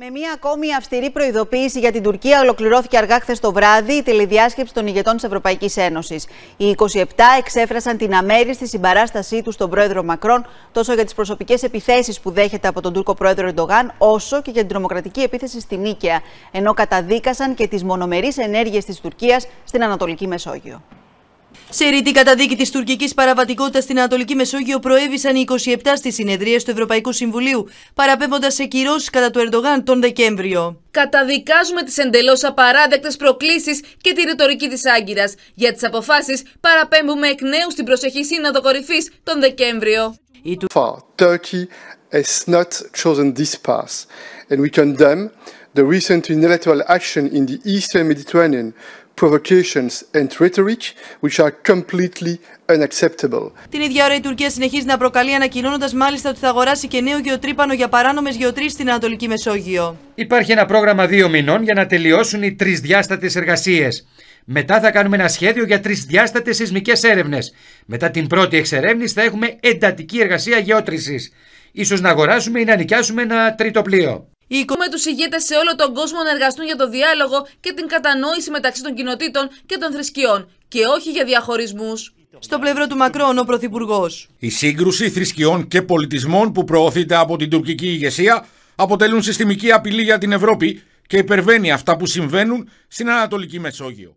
Με μία ακόμη αυστηρή προειδοποίηση για την Τουρκία, ολοκληρώθηκε αργά χθες το βράδυ η τηλεδιάσκεψη των ηγετών της Ευρωπαϊκής Ένωσης. Οι 27 εξέφρασαν την αμέριστη συμπαράστασή τους στον πρόεδρο Μακρόν, τόσο για τις προσωπικές επιθέσεις που δέχεται από τον Τούρκο πρόεδρο Ερντογάν, όσο και για την τρομοκρατική επίθεση στη Νίκαια. Ενώ καταδίκασαν και τις μονομερείς ενέργειες της Τουρκίας στην Ανατολική Μεσόγειο. Σε ρητή καταδίκη της τουρκικής παραβατικότητας στην Ανατολική Μεσόγειο προέβησαν οι 27 στις συνεδρίες του Ευρωπαϊκού Συμβουλίου, παραπέμποντας σε κυρώσεις κατά του Ερντογάν τον Δεκέμβριο. Καταδικάζουμε τις εντελώς απαράδεκτες προκλήσεις και τη ρητορική της Άγκυρας. Για τις αποφάσεις παραπέμπουμε εκ νέου στην προσεχή Σύνοδο Κορυφής τον Δεκέμβριο. Η provocations and rhetoric which are completely unacceptable. Την ίδια ώρα η Τουρκία συνεχίζει να προκαλεί ανακοινώνοντας μάλιστα ότι θα αγοράσει και νέο γεωτρύπανο για παράνομες γεωτρήσεις στην Ανατολική Μεσόγειο. Υπάρχει ένα πρόγραμμα δύο μηνών για να τελειώσουν οι τρισδιάστατες εργασίες. Μετά θα κάνουμε ένα σχέδιο για τρισδιάστατες σεισμικές έρευνες. Μετά την πρώτη εξερεύνηση θα έχουμε εντατική εργασία γεώτρησης. Ίσως να αγοράσουμε ή να νοικιάσουμε ένα τρίτο πλοίο. Οι εικόνε τους ηγέτες σε όλο τον κόσμο να εργαστούν για το διάλογο και την κατανόηση μεταξύ των κοινοτήτων και των θρησκειών και όχι για διαχωρισμούς. Στο πλευρό του Μακρόν, ο Πρωθυπουργός. Η σύγκρουση θρησκειών και πολιτισμών που προωθείται από την τουρκική ηγεσία αποτελούν συστημική απειλή για την Ευρώπη και υπερβαίνει αυτά που συμβαίνουν στην Ανατολική Μεσόγειο.